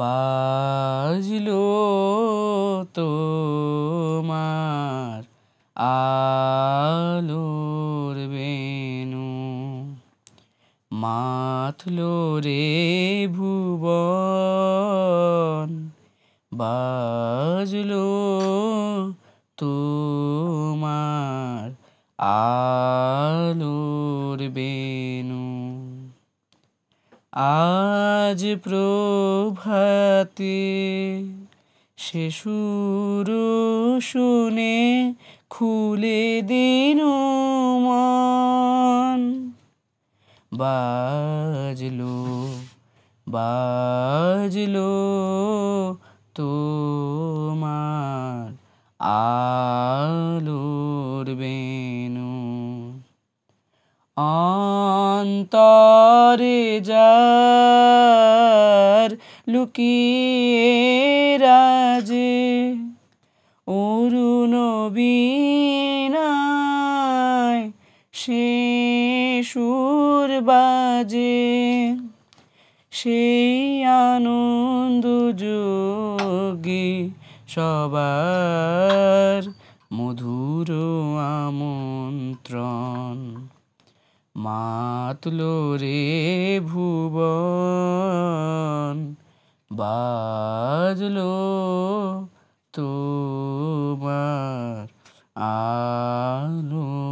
বাজলো তোমার আলোর বেনু মাথল রে ভুবন বাজল তোমার আলোর বেনু আজ প্রভাতে সে সুর শুনে খুলে দিন মন বাজলো বাজলো তোমার আলোর বেনু আ অন্তরে যার লুকিয়ে রাজে অরুণ বিনায় সে সুর বাজে সেই আনন্দ যোগী সবার মধুর আমন্ত্রণ মাতলো রে ভুবন বাজলো তোমার আলো